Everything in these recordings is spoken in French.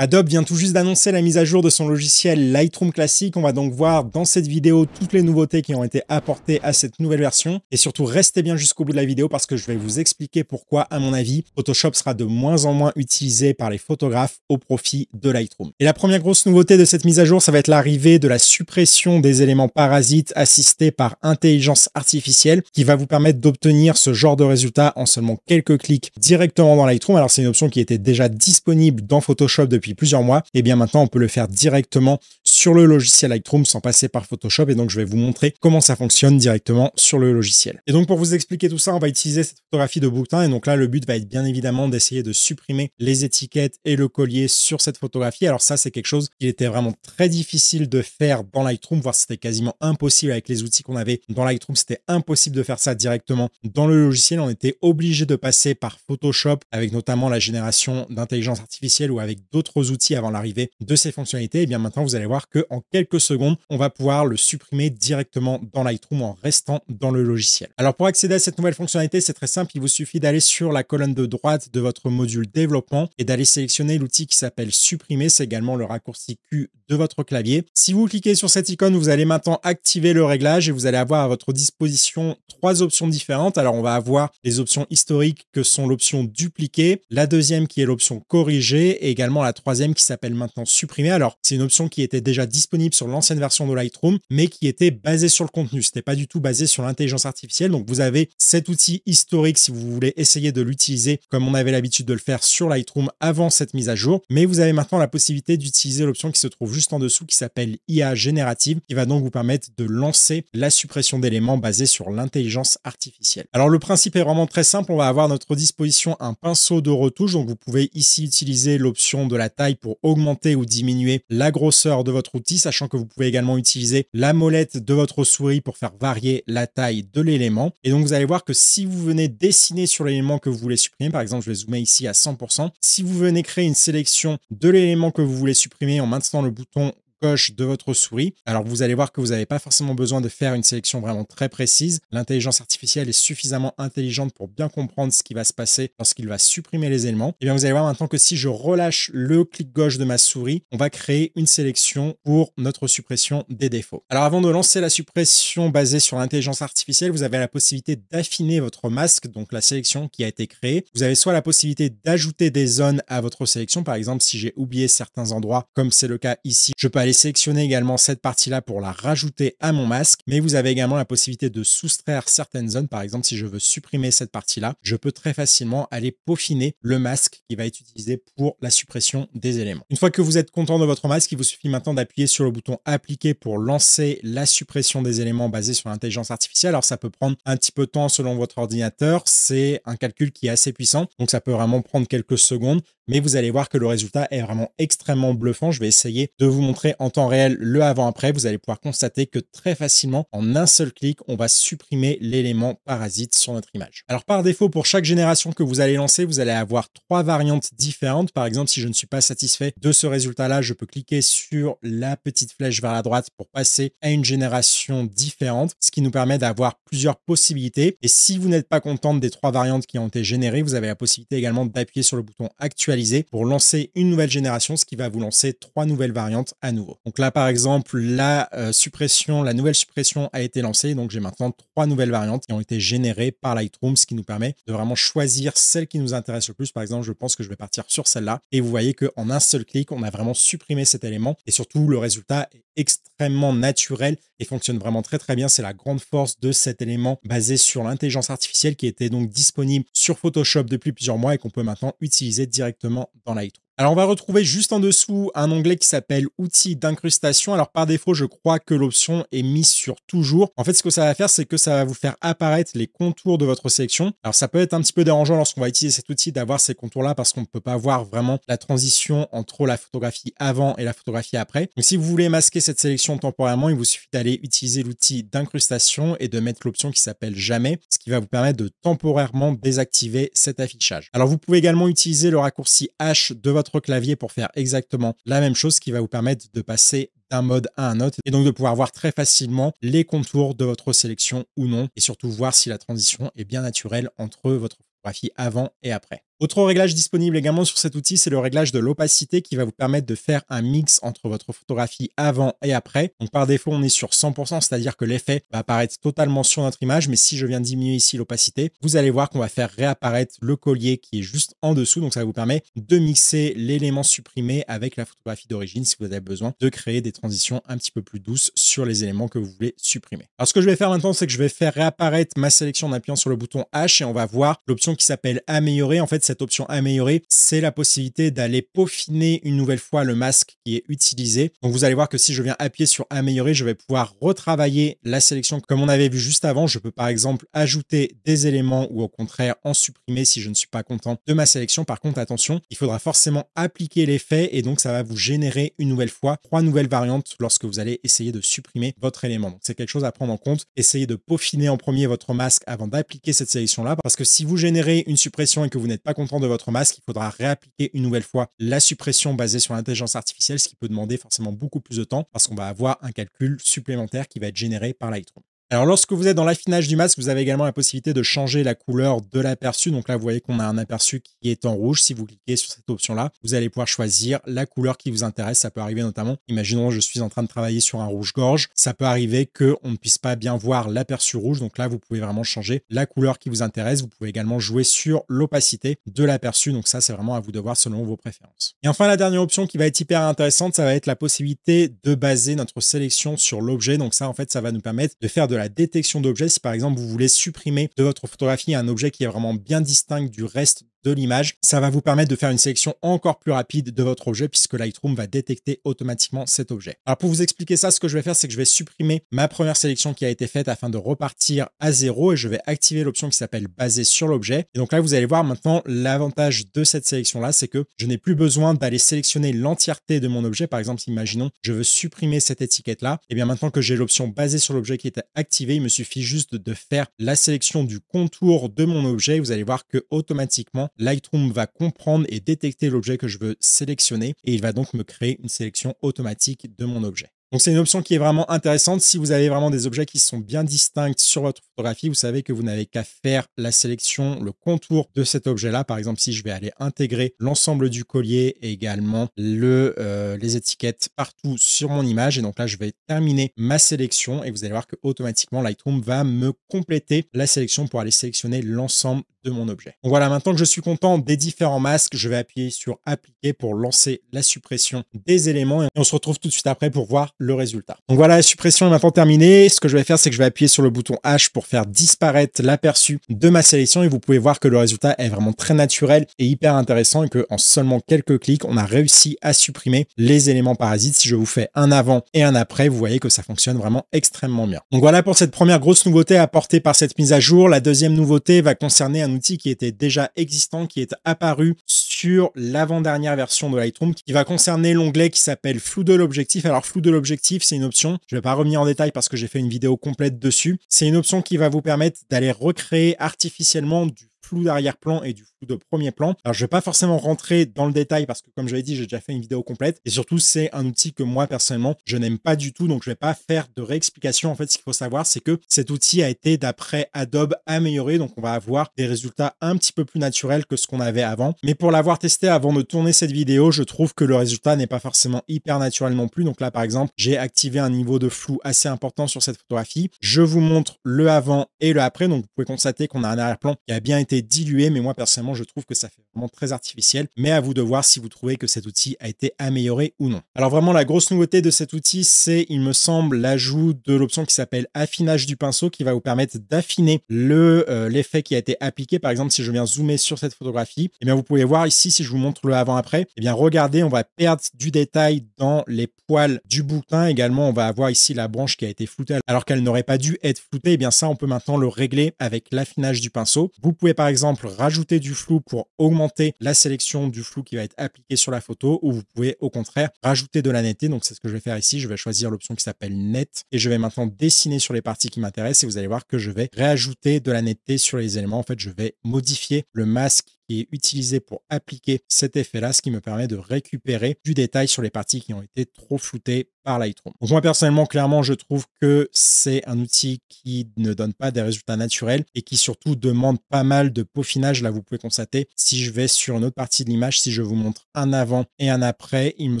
Adobe vient tout juste d'annoncer la mise à jour de son logiciel Lightroom Classic. On va donc voir dans cette vidéo toutes les nouveautés qui ont été apportées à cette nouvelle version. Et surtout, restez bien jusqu'au bout de la vidéo parce que je vais vous expliquer pourquoi, à mon avis, Photoshop sera de moins en moins utilisé par les photographes au profit de Lightroom. Et la première grosse nouveauté de cette mise à jour, ça va être l'arrivée de la suppression des éléments parasites assistés par intelligence artificielle qui va vous permettre d'obtenir ce genre de résultat en seulement quelques clics directement dans Lightroom. Alors c'est une option qui était déjà disponible dans Photoshop depuis plusieurs mois, et eh bien maintenant on peut le faire directement sur le logiciel Lightroom sans passer par Photoshop. Et donc, je vais vous montrer comment ça fonctionne directement sur le logiciel. Et donc, pour vous expliquer tout ça, on va utiliser cette photographie de bouquin. Et donc là, le but va être bien évidemment d'essayer de supprimer les étiquettes et le collier sur cette photographie. Alors ça, c'est quelque chose qu'il était vraiment très difficile de faire dans Lightroom, voire c'était quasiment impossible avec les outils qu'on avait dans Lightroom. C'était impossible de faire ça directement dans le logiciel. On était obligé de passer par Photoshop avec notamment la génération d'intelligence artificielle ou avec d'autres outils avant l'arrivée de ces fonctionnalités. Et bien maintenant, vous allez voir que qu'en quelques secondes, on va pouvoir le supprimer directement dans Lightroom en restant dans le logiciel. Alors pour accéder à cette nouvelle fonctionnalité, c'est très simple, il vous suffit d'aller sur la colonne de droite de votre module développement et d'aller sélectionner l'outil qui s'appelle supprimer, c'est également le raccourci Q de votre clavier. Si vous cliquez sur cette icône, vous allez maintenant activer le réglage et vous allez avoir à votre disposition trois options différentes. Alors on va avoir les options historiques que sont l'option dupliquer, la deuxième qui est l'option corriger et également la troisième qui s'appelle maintenant supprimer. Alors c'est une option qui était déjà disponible sur l'ancienne version de Lightroom mais qui était basée sur le contenu. C'était pas du tout basé sur l'intelligence artificielle. Donc vous avez cet outil historique si vous voulez essayer de l'utiliser comme on avait l'habitude de le faire sur Lightroom avant cette mise à jour. Mais vous avez maintenant la possibilité d'utiliser l'option qui se trouve en dessous qui s'appelle IA générative, qui va donc vous permettre de lancer la suppression d'éléments basés sur l'intelligence artificielle. Alors le principe est vraiment très simple, on va avoir notre disposition un pinceau de retouche, donc vous pouvez ici utiliser l'option de la taille pour augmenter ou diminuer la grosseur de votre outil, sachant que vous pouvez également utiliser la molette de votre souris pour faire varier la taille de l'élément. Et donc vous allez voir que si vous venez dessiner sur l'élément que vous voulez supprimer, par exemple je vais zoomer ici à 100%, si vous venez créer une sélection de l'élément que vous voulez supprimer en maintenant le bouton ton gauche de votre souris. Alors vous allez voir que vous n'avez pas forcément besoin de faire une sélection vraiment très précise. L'intelligence artificielle est suffisamment intelligente pour bien comprendre ce qui va se passer lorsqu'il va supprimer les éléments. Et eh bien vous allez voir maintenant que si je relâche le clic gauche de ma souris, on va créer une sélection pour notre suppression des défauts. Alors avant de lancer la suppression basée sur l'intelligence artificielle, vous avez la possibilité d'affiner votre masque, donc la sélection qui a été créée. Vous avez soit la possibilité d'ajouter des zones à votre sélection, par exemple si j'ai oublié certains endroits, comme c'est le cas ici, je peux aller sélectionner également cette partie-là pour la rajouter à mon masque, mais vous avez également la possibilité de soustraire certaines zones. Par exemple, si je veux supprimer cette partie-là, je peux très facilement aller peaufiner le masque qui va être utilisé pour la suppression des éléments. Une fois que vous êtes content de votre masque, il vous suffit maintenant d'appuyer sur le bouton appliquer pour lancer la suppression des éléments basés sur l'intelligence artificielle. Alors ça peut prendre un petit peu de temps selon votre ordinateur, c'est un calcul qui est assez puissant, donc ça peut vraiment prendre quelques secondes, mais vous allez voir que le résultat est vraiment extrêmement bluffant. Je vais essayer de vous montrer en temps réel le avant-après. Vous allez pouvoir constater que très facilement, en un seul clic, on va supprimer l'élément parasite sur notre image. Alors par défaut, pour chaque génération que vous allez lancer, vous allez avoir trois variantes différentes. Par exemple, si je ne suis pas satisfait de ce résultat-là, je peux cliquer sur la petite flèche vers la droite pour passer à une génération différente, ce qui nous permet d'avoir plusieurs possibilités. Et si vous n'êtes pas content des trois variantes qui ont été générées, vous avez la possibilité également d'appuyer sur le bouton actualiser pour lancer une nouvelle génération, ce qui va vous lancer trois nouvelles variantes à nouveau. Donc là, par exemple, la euh, suppression, la nouvelle suppression a été lancée. Donc j'ai maintenant trois nouvelles variantes qui ont été générées par Lightroom, ce qui nous permet de vraiment choisir celle qui nous intéresse le plus. Par exemple, je pense que je vais partir sur celle-là. Et vous voyez que en un seul clic, on a vraiment supprimé cet élément. Et surtout, le résultat est extrêmement naturel et fonctionne vraiment très très bien. C'est la grande force de cet élément basé sur l'intelligence artificielle qui était donc disponible sur Photoshop depuis plusieurs mois et qu'on peut maintenant utiliser directement dans Lightroom. Alors, on va retrouver juste en dessous un onglet qui s'appelle outil d'incrustation. Alors, par défaut, je crois que l'option est mise sur toujours. En fait, ce que ça va faire, c'est que ça va vous faire apparaître les contours de votre sélection. Alors, ça peut être un petit peu dérangeant lorsqu'on va utiliser cet outil d'avoir ces contours-là parce qu'on ne peut pas voir vraiment la transition entre la photographie avant et la photographie après. Donc, si vous voulez masquer cette sélection temporairement, il vous suffit d'aller utiliser l'outil d'incrustation et de mettre l'option qui s'appelle jamais, ce qui va vous permettre de temporairement désactiver cet affichage. Alors, vous pouvez également utiliser le raccourci H de votre clavier pour faire exactement la même chose, qui va vous permettre de passer d'un mode à un autre et donc de pouvoir voir très facilement les contours de votre sélection ou non et surtout voir si la transition est bien naturelle entre votre photographie avant et après. Autre réglage disponible également sur cet outil, c'est le réglage de l'opacité qui va vous permettre de faire un mix entre votre photographie avant et après. Donc par défaut, on est sur 100%, c'est-à-dire que l'effet va apparaître totalement sur notre image, mais si je viens diminuer ici l'opacité, vous allez voir qu'on va faire réapparaître le collier qui est juste en dessous. Donc ça vous permet de mixer l'élément supprimé avec la photographie d'origine si vous avez besoin de créer des transitions un petit peu plus douces sur les éléments que vous voulez supprimer. Alors ce que je vais faire maintenant, c'est que je vais faire réapparaître ma sélection en appuyant sur le bouton H et on va voir l'option qui s'appelle améliorer. En fait, cette option améliorée, c'est la possibilité d'aller peaufiner une nouvelle fois le masque qui est utilisé. Donc vous allez voir que si je viens appuyer sur améliorer, je vais pouvoir retravailler la sélection comme on avait vu juste avant. Je peux par exemple ajouter des éléments ou au contraire en supprimer si je ne suis pas content de ma sélection. Par contre, attention, il faudra forcément appliquer l'effet et donc ça va vous générer une nouvelle fois trois nouvelles variantes lorsque vous allez essayer de supprimer votre élément. Donc c'est quelque chose à prendre en compte. Essayez de peaufiner en premier votre masque avant d'appliquer cette sélection là parce que si vous générez une suppression et que vous n'êtes pas content de votre masque, il faudra réappliquer une nouvelle fois la suppression basée sur l'intelligence artificielle, ce qui peut demander forcément beaucoup plus de temps parce qu'on va avoir un calcul supplémentaire qui va être généré par Lightroom. Alors lorsque vous êtes dans l'affinage du masque, vous avez également la possibilité de changer la couleur de l'aperçu. Donc là, vous voyez qu'on a un aperçu qui est en rouge. Si vous cliquez sur cette option-là, vous allez pouvoir choisir la couleur qui vous intéresse. Ça peut arriver notamment, imaginons, je suis en train de travailler sur un rouge-gorge. Ça peut arriver qu'on ne puisse pas bien voir l'aperçu rouge. Donc là, vous pouvez vraiment changer la couleur qui vous intéresse. Vous pouvez également jouer sur l'opacité de l'aperçu. Donc ça, c'est vraiment à vous de voir selon vos préférences. Et enfin, la dernière option qui va être hyper intéressante, ça va être la possibilité de baser notre sélection sur l'objet. Donc ça, en fait, ça va nous permettre de faire de la détection d'objets. Si par exemple vous voulez supprimer de votre photographie un objet qui est vraiment bien distinct du reste l'image. Ça va vous permettre de faire une sélection encore plus rapide de votre objet puisque Lightroom va détecter automatiquement cet objet. Alors pour vous expliquer ça, ce que je vais faire, c'est que je vais supprimer ma première sélection qui a été faite afin de repartir à zéro et je vais activer l'option qui s'appelle basé sur l'objet. Et donc là, vous allez voir maintenant l'avantage de cette sélection là, c'est que je n'ai plus besoin d'aller sélectionner l'entièreté de mon objet. Par exemple, imaginons, je veux supprimer cette étiquette là. Et bien maintenant que j'ai l'option basée sur l'objet qui est activée, il me suffit juste de faire la sélection du contour de mon objet. Vous allez voir que automatiquement, Lightroom va comprendre et détecter l'objet que je veux sélectionner et il va donc me créer une sélection automatique de mon objet. Donc c'est une option qui est vraiment intéressante. Si vous avez vraiment des objets qui sont bien distincts sur votre photographie, vous savez que vous n'avez qu'à faire la sélection, le contour de cet objet-là. Par exemple, si je vais aller intégrer l'ensemble du collier et également le, euh, les étiquettes partout sur mon image. Et donc là, je vais terminer ma sélection et vous allez voir que automatiquement Lightroom va me compléter la sélection pour aller sélectionner l'ensemble mon objet. Donc voilà, maintenant que je suis content des différents masques, je vais appuyer sur appliquer pour lancer la suppression des éléments et on se retrouve tout de suite après pour voir le résultat. Donc voilà, la suppression est maintenant terminée. Ce que je vais faire, c'est que je vais appuyer sur le bouton H pour faire disparaître l'aperçu de ma sélection et vous pouvez voir que le résultat est vraiment très naturel et hyper intéressant et que en seulement quelques clics, on a réussi à supprimer les éléments parasites. Si je vous fais un avant et un après, vous voyez que ça fonctionne vraiment extrêmement bien. Donc voilà pour cette première grosse nouveauté apportée par cette mise à jour. La deuxième nouveauté va concerner un qui était déjà existant, qui est apparu sur l'avant-dernière version de Lightroom, qui va concerner l'onglet qui s'appelle flou de l'objectif. Alors flou de l'objectif, c'est une option. Je ne vais pas remis en détail parce que j'ai fait une vidéo complète dessus. C'est une option qui va vous permettre d'aller recréer artificiellement du flou d'arrière-plan et du flou de premier plan. Alors, je vais pas forcément rentrer dans le détail parce que, comme je l'ai dit, j'ai déjà fait une vidéo complète. Et surtout, c'est un outil que moi, personnellement, je n'aime pas du tout. Donc, je vais pas faire de réexplication. En fait, ce qu'il faut savoir, c'est que cet outil a été, d'après Adobe, amélioré. Donc, on va avoir des résultats un petit peu plus naturels que ce qu'on avait avant. Mais pour l'avoir testé avant de tourner cette vidéo, je trouve que le résultat n'est pas forcément hyper naturel non plus. Donc là, par exemple, j'ai activé un niveau de flou assez important sur cette photographie. Je vous montre le avant et le après. Donc, vous pouvez constater qu'on a un arrière-plan qui a bien été est dilué, mais moi personnellement, je trouve que ça fait très artificiel, mais à vous de voir si vous trouvez que cet outil a été amélioré ou non. Alors vraiment, la grosse nouveauté de cet outil, c'est, il me semble, l'ajout de l'option qui s'appelle affinage du pinceau, qui va vous permettre d'affiner euh, l'effet qui a été appliqué. Par exemple, si je viens zoomer sur cette photographie, et eh bien vous pouvez voir ici, si je vous montre le avant-après, et eh bien regardez, on va perdre du détail dans les poils du bouquin. Également, on va avoir ici la branche qui a été floutée alors qu'elle n'aurait pas dû être floutée. Et eh bien ça, on peut maintenant le régler avec l'affinage du pinceau. Vous pouvez par exemple rajouter du flou pour augmenter la sélection du flou qui va être appliqué sur la photo ou vous pouvez au contraire rajouter de la netteté. Donc c'est ce que je vais faire ici. Je vais choisir l'option qui s'appelle net et je vais maintenant dessiner sur les parties qui m'intéressent et vous allez voir que je vais réajouter de la netteté sur les éléments. En fait, je vais modifier le masque est utilisé pour appliquer cet effet-là, ce qui me permet de récupérer du détail sur les parties qui ont été trop floutées par Lightroom. Donc moi personnellement, clairement, je trouve que c'est un outil qui ne donne pas des résultats naturels et qui surtout demande pas mal de peaufinage. Là, vous pouvez constater, si je vais sur une autre partie de l'image, si je vous montre un avant et un après, il me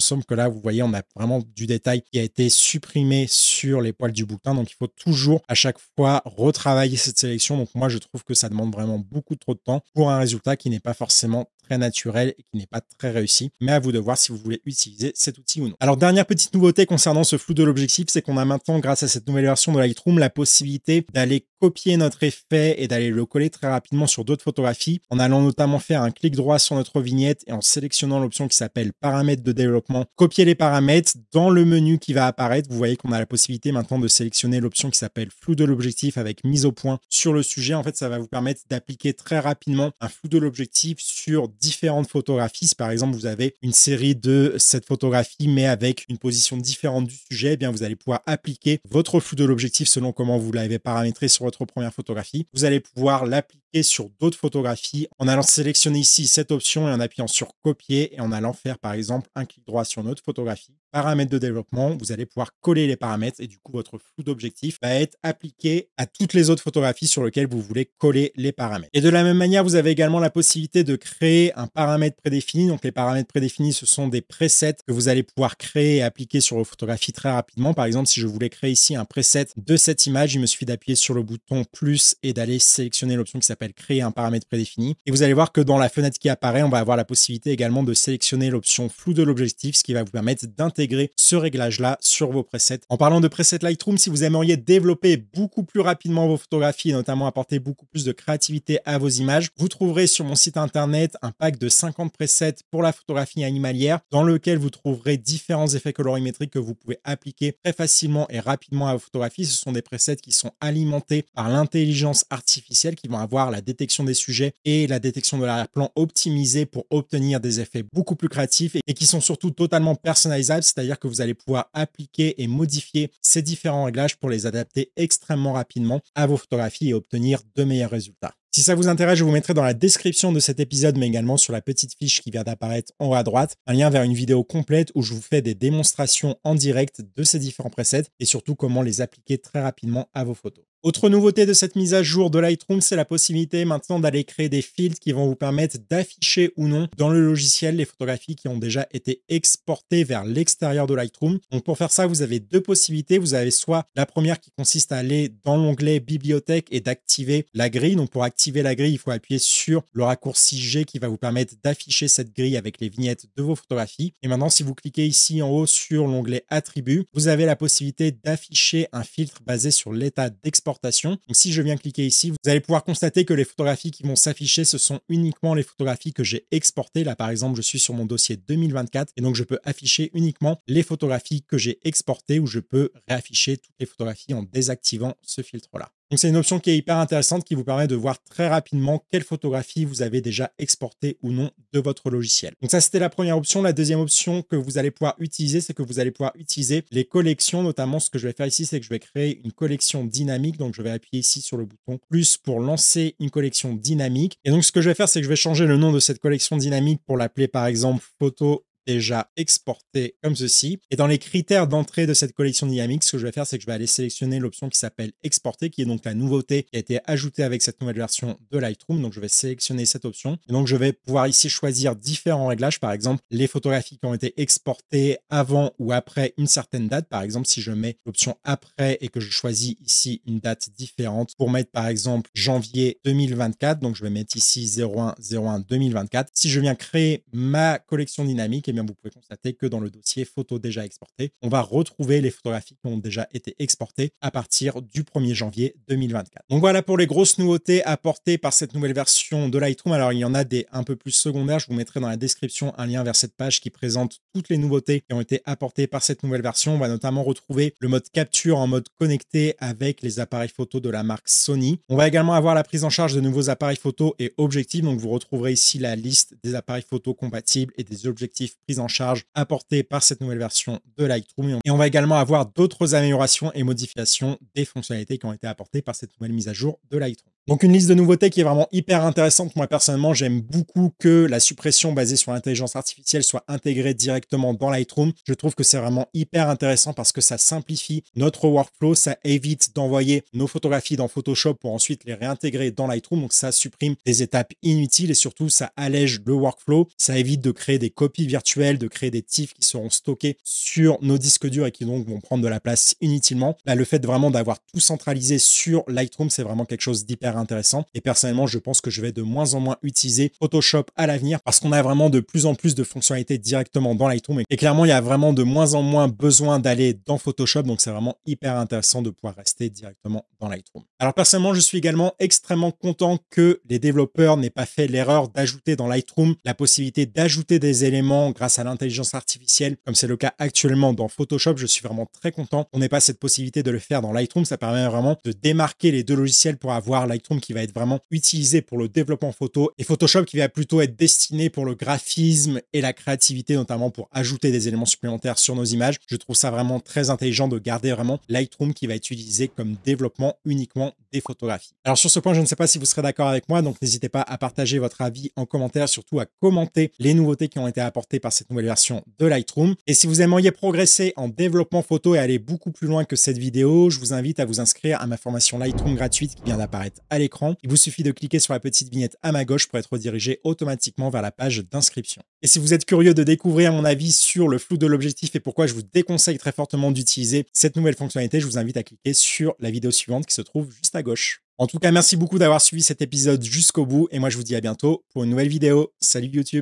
semble que là, vous voyez, on a vraiment du détail qui a été supprimé sur les poils du bouquin. Donc il faut toujours à chaque fois retravailler cette sélection. Donc moi, je trouve que ça demande vraiment beaucoup trop de temps pour un résultat qui n'est pas forcément naturel et qui n'est pas très réussi. Mais à vous de voir si vous voulez utiliser cet outil ou non. Alors, dernière petite nouveauté concernant ce flou de l'objectif, c'est qu'on a maintenant, grâce à cette nouvelle version de Lightroom, la possibilité d'aller copier notre effet et d'aller le coller très rapidement sur d'autres photographies en allant notamment faire un clic droit sur notre vignette et en sélectionnant l'option qui s'appelle paramètres de développement, copier les paramètres dans le menu qui va apparaître. Vous voyez qu'on a la possibilité maintenant de sélectionner l'option qui s'appelle flou de l'objectif avec mise au point sur le sujet. En fait, ça va vous permettre d'appliquer très rapidement un flou de l'objectif sur différentes photographies. Si par exemple vous avez une série de cette photographie mais avec une position différente du sujet, eh bien vous allez pouvoir appliquer votre flou de l'objectif selon comment vous l'avez paramétré sur votre première photographie. Vous allez pouvoir l'appliquer sur d'autres photographies en allant sélectionner ici cette option et en appuyant sur copier et en allant faire par exemple un clic droit sur notre photographie. Paramètres de développement, vous allez pouvoir coller les paramètres et du coup votre flou d'objectif va être appliqué à toutes les autres photographies sur lesquelles vous voulez coller les paramètres. Et de la même manière, vous avez également la possibilité de créer un paramètre prédéfini. Donc les paramètres prédéfinis, ce sont des presets que vous allez pouvoir créer et appliquer sur vos photographies très rapidement. Par exemple, si je voulais créer ici un preset de cette image, il me suffit d'appuyer sur le bouton plus et d'aller sélectionner l'option qui s'appelle créer un paramètre prédéfini. Et vous allez voir que dans la fenêtre qui apparaît, on va avoir la possibilité également de sélectionner l'option flou de l'objectif, ce qui va vous permettre d'intégrer ce réglage-là sur vos presets. En parlant de presets Lightroom, si vous aimeriez développer beaucoup plus rapidement vos photographies et notamment apporter beaucoup plus de créativité à vos images, vous trouverez sur mon site internet un pack de 50 presets pour la photographie animalière dans lequel vous trouverez différents effets colorimétriques que vous pouvez appliquer très facilement et rapidement à vos photographies. Ce sont des presets qui sont alimentés par l'intelligence artificielle qui vont avoir la détection des sujets et la détection de l'arrière-plan optimisée pour obtenir des effets beaucoup plus créatifs et qui sont surtout totalement personnalisables, c'est-à-dire que vous allez pouvoir appliquer et modifier ces différents réglages pour les adapter extrêmement rapidement à vos photographies et obtenir de meilleurs résultats. Si ça vous intéresse, je vous mettrai dans la description de cet épisode, mais également sur la petite fiche qui vient d'apparaître en haut à droite, un lien vers une vidéo complète où je vous fais des démonstrations en direct de ces différents presets et surtout comment les appliquer très rapidement à vos photos. Autre nouveauté de cette mise à jour de Lightroom, c'est la possibilité maintenant d'aller créer des filtres qui vont vous permettre d'afficher ou non dans le logiciel les photographies qui ont déjà été exportées vers l'extérieur de Lightroom. Donc pour faire ça, vous avez deux possibilités. Vous avez soit la première qui consiste à aller dans l'onglet bibliothèque et d'activer la grille. Donc pour activer la grille, il faut appuyer sur le raccourci G qui va vous permettre d'afficher cette grille avec les vignettes de vos photographies. Et maintenant, si vous cliquez ici en haut sur l'onglet Attributs, vous avez la possibilité d'afficher un filtre basé sur l'état d'exportation. si je viens cliquer ici, vous allez pouvoir constater que les photographies qui vont s'afficher, ce sont uniquement les photographies que j'ai exportées. Là, par exemple, je suis sur mon dossier 2024 et donc je peux afficher uniquement les photographies que j'ai exportées ou je peux réafficher toutes les photographies en désactivant ce filtre-là. Donc c'est une option qui est hyper intéressante qui vous permet de voir très rapidement quelle photographie vous avez déjà exportées ou non de votre logiciel. Donc ça c'était la première option. La deuxième option que vous allez pouvoir utiliser, c'est que vous allez pouvoir utiliser les collections. Notamment ce que je vais faire ici, c'est que je vais créer une collection dynamique. Donc je vais appuyer ici sur le bouton plus pour lancer une collection dynamique. Et donc ce que je vais faire, c'est que je vais changer le nom de cette collection dynamique pour l'appeler par exemple photo déjà exporté comme ceci. Et dans les critères d'entrée de cette collection dynamique, ce que je vais faire, c'est que je vais aller sélectionner l'option qui s'appelle exporter, qui est donc la nouveauté qui a été ajoutée avec cette nouvelle version de Lightroom. Donc je vais sélectionner cette option. Et donc je vais pouvoir ici choisir différents réglages, par exemple les photographies qui ont été exportées avant ou après une certaine date. Par exemple, si je mets l'option après et que je choisis ici une date différente pour mettre par exemple janvier 2024, donc je vais mettre ici 01 01 2024. Si je viens créer ma collection dynamique, et eh vous pouvez constater que dans le dossier photos déjà exportées, on va retrouver les photographies qui ont déjà été exportées à partir du 1er janvier 2024. Donc voilà pour les grosses nouveautés apportées par cette nouvelle version de Lightroom. Alors il y en a des un peu plus secondaires, je vous mettrai dans la description un lien vers cette page qui présente toutes les nouveautés qui ont été apportées par cette nouvelle version. On va notamment retrouver le mode capture en mode connecté avec les appareils photo de la marque Sony. On va également avoir la prise en charge de nouveaux appareils photo et objectifs. Donc vous retrouverez ici la liste des appareils photo compatibles et des objectifs en charge apportée par cette nouvelle version de Lightroom. Et on va également avoir d'autres améliorations et modifications des fonctionnalités qui ont été apportées par cette nouvelle mise à jour de Lightroom. Donc une liste de nouveautés qui est vraiment hyper intéressante. Moi personnellement, j'aime beaucoup que la suppression basée sur l'intelligence artificielle soit intégrée directement dans Lightroom. Je trouve que c'est vraiment hyper intéressant parce que ça simplifie notre workflow, ça évite d'envoyer nos photographies dans Photoshop pour ensuite les réintégrer dans Lightroom. Donc ça supprime des étapes inutiles et surtout ça allège le workflow, ça évite de créer des copies virtuelles, de créer des TIFF qui seront stockés sur nos disques durs et qui donc vont prendre de la place inutilement. le fait vraiment d'avoir tout centralisé sur Lightroom, c'est vraiment quelque chose d'hyper intéressant. Et personnellement, je pense que je vais de moins en moins utiliser Photoshop à l'avenir parce qu'on a vraiment de plus en plus de fonctionnalités directement dans Lightroom. Et clairement, il y a vraiment de moins en moins besoin d'aller dans Photoshop. Donc, c'est vraiment hyper intéressant de pouvoir rester directement dans Lightroom. Alors personnellement, je suis également extrêmement content que les développeurs n'aient pas fait l'erreur d'ajouter dans Lightroom la possibilité d'ajouter des éléments grâce à l'intelligence artificielle, comme c'est le cas actuellement dans Photoshop. Je suis vraiment très content On n'ait pas cette possibilité de le faire dans Lightroom. Ça permet vraiment de démarquer les deux logiciels pour avoir Lightroom qui va être vraiment utilisé pour le développement photo et Photoshop qui va plutôt être destiné pour le graphisme et la créativité, notamment pour ajouter des éléments supplémentaires sur nos images. Je trouve ça vraiment très intelligent de garder vraiment Lightroom qui va être utilisé comme développement uniquement des photographies. Alors sur ce point, je ne sais pas si vous serez d'accord avec moi, donc n'hésitez pas à partager votre avis en commentaire, surtout à commenter les nouveautés qui ont été apportées par cette nouvelle version de Lightroom. Et si vous aimeriez progresser en développement photo et aller beaucoup plus loin que cette vidéo, je vous invite à vous inscrire à ma formation Lightroom gratuite qui vient d'apparaître à l'écran. Il vous suffit de cliquer sur la petite vignette à ma gauche pour être redirigé automatiquement vers la page d'inscription. Et si vous êtes curieux de découvrir mon avis sur le flou de l'objectif et pourquoi je vous déconseille très fortement d'utiliser cette nouvelle fonctionnalité, je vous invite à cliquer sur la vidéo suivante qui se trouve juste à gauche. En tout cas, merci beaucoup d'avoir suivi cet épisode jusqu'au bout et moi je vous dis à bientôt pour une nouvelle vidéo. Salut YouTube